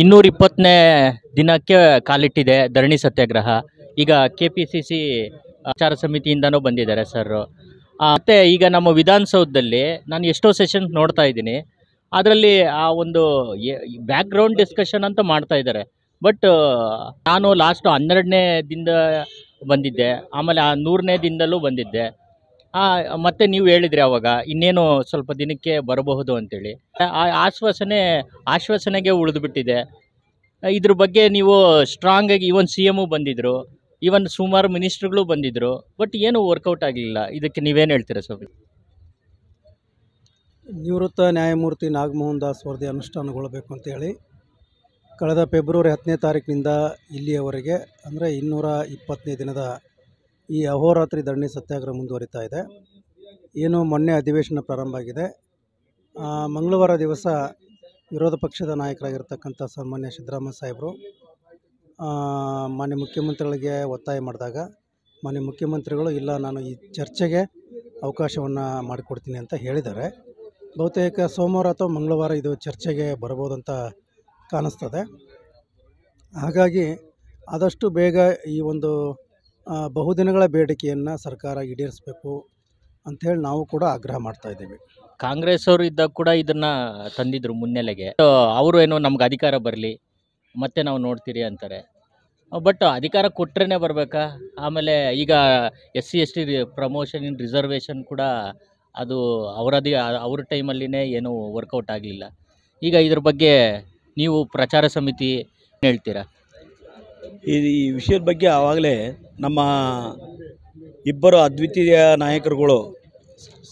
ಇನ್ನೂರ ಇಪ್ಪತ್ತನೇ ದಿನಕ್ಕೆ ಕಾಲಿಟ್ಟಿದೆ ಧರಣಿ ಸತ್ಯಾಗ್ರಹ ಈಗ ಕೆ ಪಿ ಸಿ ಸಿ ಆಚಾರ ಸಮಿತಿಯಿಂದನೂ ಬಂದಿದ್ದಾರೆ ಸರ್ ಮತ್ತು ಈಗ ನಮ್ಮ ವಿಧಾನಸೌಧದಲ್ಲಿ ನಾನು ಎಷ್ಟೋ ಸೆಷನ್ ನೋಡ್ತಾ ಇದ್ದೀನಿ ಅದರಲ್ಲಿ ಆ ಒಂದು ಬ್ಯಾಕ್ ಗ್ರೌಂಡ್ ಡಿಸ್ಕಷನ್ ಅಂತ ಮಾಡ್ತಾ ಇದ್ದಾರೆ ಬಟ್ ನಾನು ಲಾಸ್ಟು ಹನ್ನೆರಡನೇ ದಿನ ಬಂದಿದ್ದೆ ಆಮೇಲೆ ಆ ನೂರನೇ ದಿನದಲ್ಲೂ ಬಂದಿದ್ದೆ ಮತ್ತೆ ನೀವು ಹೇಳಿದ್ರಿ ಅವಾಗ ಇನ್ನೇನು ಸ್ವಲ್ಪ ದಿನಕ್ಕೆ ಬರಬಹುದು ಅಂತೇಳಿ ಆ ಆಶ್ವಾಸನೆ ಆಶ್ವಾಸನೆಗೆ ಬಿಟ್ಟಿದೆ ಇದ್ರ ಬಗ್ಗೆ ನೀವು ಸ್ಟ್ರಾಂಗ್ ಆಗಿ ಈವನ್ ಸಿ ಎಮು ಬಂದಿದ್ರು ಈವನ್ ಸುಮಾರು ಮಿನಿಸ್ಟ್ರುಗಳು ಬಂದಿದ್ರು ಬಟ್ ಏನು ವರ್ಕೌಟ್ ಆಗಲಿಲ್ಲ ಇದಕ್ಕೆ ನೀವೇನು ಹೇಳ್ತೀರಾ ಸ್ವಾಮಿ ನಿವೃತ್ತ ನ್ಯಾಯಮೂರ್ತಿ ನಾಗಮೋಹನ್ ದಾಸ್ ವರದಿ ಅನುಷ್ಠಾನಗೊಳ್ಳಬೇಕು ಅಂತೇಳಿ ಕಳೆದ ಫೆಬ್ರವರಿ ಹತ್ತನೇ ತಾರೀಕಿನಿಂದ ಇಲ್ಲಿಯವರೆಗೆ ಅಂದರೆ ಇನ್ನೂರ ಇಪ್ಪತ್ತನೇ ದಿನದ ಈ ಅಹೋರಾತ್ರಿ ಧರಣಿ ಸತ್ಯಾಗ್ರಹ ಮುಂದುವರಿತಾ ಇದೆ ಏನು ಮೊನ್ನೆ ಅಧಿವೇಶನ ಪ್ರಾರಂಭ ಆಗಿದೆ ಮಂಗಳವಾರ ದಿವಸ ವಿರೋಧ ಪಕ್ಷದ ನಾಯಕರಾಗಿರ್ತಕ್ಕಂಥ ಸನ್ಮಾನ್ಯ ಸಿದ್ದರಾಮಯ್ಯ ಸಾಹೇಬರು ಮಾನ್ಯ ಮುಖ್ಯಮಂತ್ರಿಗಳಿಗೆ ಒತ್ತಾಯ ಮಾಡಿದಾಗ ಮಾನ್ಯ ಮುಖ್ಯಮಂತ್ರಿಗಳು ಇಲ್ಲ ನಾನು ಈ ಚರ್ಚೆಗೆ ಅವಕಾಶವನ್ನು ಮಾಡಿಕೊಡ್ತೀನಿ ಅಂತ ಹೇಳಿದ್ದಾರೆ ಬಹುತೇಕ ಸೋಮವಾರ ಅಥವಾ ಮಂಗಳವಾರ ಇದು ಚರ್ಚೆಗೆ ಅಂತ ಕಾಣಿಸ್ತದೆ ಹಾಗಾಗಿ ಆದಷ್ಟು ಬೇಗ ಈ ಒಂದು ಬಹುದಿನಗಳ ಬೇಡಿಕೆಯನ್ನು ಸರ್ಕಾರ ಈಡೇರಿಸಬೇಕು ಅಂಥೇಳಿ ನಾವು ಕೂಡ ಆಗ್ರಹ ಮಾಡ್ತಾ ಇದ್ದೀವಿ ಕಾಂಗ್ರೆಸ್ ಅವರು ಇದ್ದಾಗ ಕೂಡ ಇದನ್ನ ತಂದಿದ್ರು ಮುನ್ನೆಲೆಗೆ ಅವರು ಏನೋ ನಮ್ಗೆ ಅಧಿಕಾರ ಬರಲಿ ಮತ್ತೆ ನಾವು ನೋಡ್ತೀರಿ ಅಂತಾರೆ ಬಟ್ ಅಧಿಕಾರ ಕೊಟ್ರೇ ಬರಬೇಕಾ ಆಮೇಲೆ ಈಗ S C S T promotion in reservation ಕೂಡ ಅದು ಅವರದಿ ಅವ್ರ ಟೈಮಲ್ಲಿನೇ ಏನೂ ವರ್ಕೌಟ್ ಆಗಲಿಲ್ಲ ಈಗ ಇದ್ರ ಬಗ್ಗೆ ನೀವು ಪ್ರಚಾರ ಸಮಿತಿ ಹೇಳ್ತೀರಾ ಈ ಈ ವಿಷಯದ ಬಗ್ಗೆ ಆವಾಗಲೇ ನಮ್ಮ ಇಬ್ಬರು ಅದ್ವಿತೀಯ ನಾಯಕರುಗಳು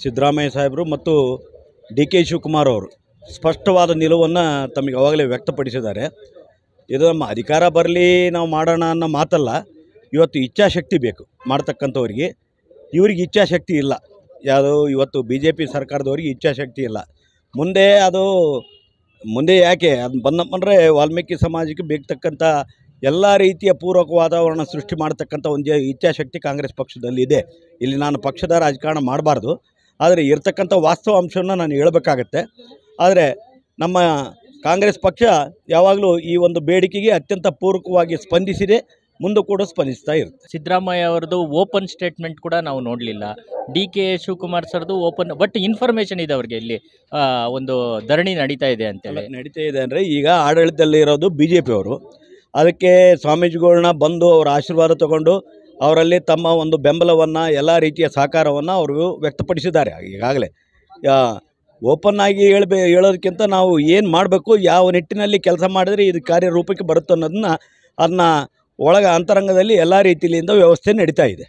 ಸಿದ್ದರಾಮಯ್ಯ ಸಾಹೇಬರು ಮತ್ತು ಡಿ ಕೆ ಶಿವಕುಮಾರ್ ಅವರು ಸ್ಪಷ್ಟವಾದ ನಿಲುವನ್ನು ತಮಗೆ ಅವಾಗಲೇ ವ್ಯಕ್ತಪಡಿಸಿದ್ದಾರೆ ಇದು ನಮ್ಮ ಅಧಿಕಾರ ಬರಲಿ ನಾವು ಮಾಡೋಣ ಅನ್ನೋ ಮಾತಲ್ಲ ಇವತ್ತು ಇಚ್ಛಾಶಕ್ತಿ ಬೇಕು ಮಾಡ್ತಕ್ಕಂಥವ್ರಿಗೆ ಇವ್ರಿಗೆ ಇಚ್ಛಾಶಕ್ತಿ ಇಲ್ಲ ಯಾವುದು ಇವತ್ತು ಬಿ ಜೆ ಪಿ ಸರ್ಕಾರದವ್ರಿಗೆ ಇಚ್ಛಾಶಕ್ತಿ ಇಲ್ಲ ಮುಂದೆ ಅದು ಮುಂದೆ ಯಾಕೆ ಅದು ಬಂದಪ್ಪಂದರೆ ವಾಲ್ಮೀಕಿ ಸಮಾಜಕ್ಕೆ ಬೇಕಕ್ಕಂಥ ಎಲ್ಲ ರೀತಿಯ ಪೂರಕ ವಾತಾವರಣ ಸೃಷ್ಟಿ ಮಾಡ್ತಕ್ಕಂಥ ಒಂದು ಇಚ್ಛಾಶಕ್ತಿ ಕಾಂಗ್ರೆಸ್ ಪಕ್ಷದಲ್ಲಿ ಇದೆ ಇಲ್ಲಿ ನಾನು ಪಕ್ಷದ ರಾಜಕಾರಣ ಮಾಡಬಾರ್ದು ಆದರೆ ಇರ್ತಕ್ಕಂಥ ವಾಸ್ತವಾಂಶವನ್ನು ನಾನು ಹೇಳಬೇಕಾಗತ್ತೆ ಆದರೆ ನಮ್ಮ ಕಾಂಗ್ರೆಸ್ ಪಕ್ಷ ಯಾವಾಗಲೂ ಈ ಒಂದು ಬೇಡಿಕೆಗೆ ಅತ್ಯಂತ ಪೂರಕವಾಗಿ ಸ್ಪಂದಿಸಿದೆ ಮುಂದೆ ಕೂಡ ಸ್ಪಂದಿಸ್ತಾ ಇರುತ್ತೆ ಸಿದ್ದರಾಮಯ್ಯ ಅವರದು ಓಪನ್ ಸ್ಟೇಟ್ಮೆಂಟ್ ಕೂಡ ನಾವು ನೋಡಲಿಲ್ಲ ಡಿ ಕೆ ಶಿವಕುಮಾರ್ ಸರ್ದು ಓಪನ್ ಬಟ್ ಇನ್ಫಾರ್ಮೇಷನ್ ಇದೆ ಅವ್ರಿಗೆ ಇಲ್ಲಿ ಒಂದು ಧರಣಿ ನಡೀತಾ ಇದೆ ಅಂತೇಳಿ ನಡೀತಾ ಇದೆ ಅಂದರೆ ಈಗ ಆಡಳಿತದಲ್ಲಿರೋದು ಬಿ ಜೆ ಅದಕ್ಕೆ ಸ್ವಾಮೀಜಿಗಳನ್ನ ಬಂದು ಅವರ ಆಶೀರ್ವಾದ ತಗೊಂಡು ಅವರಲ್ಲಿ ತಮ್ಮ ಒಂದು ಬೆಂಬಲವನ್ನು ಎಲ್ಲ ರೀತಿಯ ಸಹಕಾರವನ್ನು ಅವರು ವ್ಯಕ್ತಪಡಿಸಿದ್ದಾರೆ ಈಗಾಗಲೇ ಓಪನ್ ಆಗಿ ಹೇಳ್ಬೇ ಹೇಳೋದಕ್ಕಿಂತ ನಾವು ಏನು ಮಾಡಬೇಕು ಯಾವ ನಿಟ್ಟಿನಲ್ಲಿ ಕೆಲಸ ಮಾಡಿದರೆ ಇದು ಕಾರ್ಯರೂಪಕ್ಕೆ ಬರುತ್ತೆ ಅನ್ನೋದನ್ನ ಅದನ್ನ ಒಳಗೆ ಅಂತರಂಗದಲ್ಲಿ ಎಲ್ಲ ರೀತಿಯಿಂದ ವ್ಯವಸ್ಥೆ ನಡೀತಾ ಇದೆ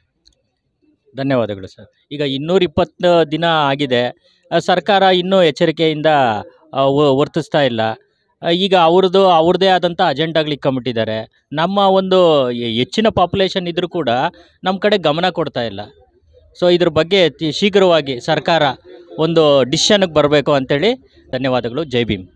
ಧನ್ಯವಾದಗಳು ಸರ್ ಈಗ ಇನ್ನೂರಿಪ್ಪತ್ತು ದಿನ ಆಗಿದೆ ಸರ್ಕಾರ ಇನ್ನೂ ಎಚ್ಚರಿಕೆಯಿಂದ ವರ್ತಿಸ್ತಾ ಇಲ್ಲ ಈಗ ಅವ್ರದ್ದು ಅವ್ರದ್ದೇ ಆದಂಥ ಅಜೆಂಡಾಗಳು ಇಕ್ಕೊಂಬಿಟ್ಟಿದ್ದಾರೆ ನಮ್ಮ ಒಂದು ಹೆಚ್ಚಿನ ಪಾಪ್ಯುಲೇಷನ್ ಇದ್ದರೂ ಕೂಡ ನಮ್ಮ ಕಡೆ ಗಮನ ಕೊಡ್ತಾ ಇಲ್ಲ ಸೊ ಇದ್ರ ಬಗ್ಗೆ ಶೀಘ್ರವಾಗಿ ಸರ್ಕಾರ ಒಂದು ಡಿಶನಿಗೆ ಬರಬೇಕು ಅಂಥೇಳಿ ಧನ್ಯವಾದಗಳು ಜೈ ಭೀಮ್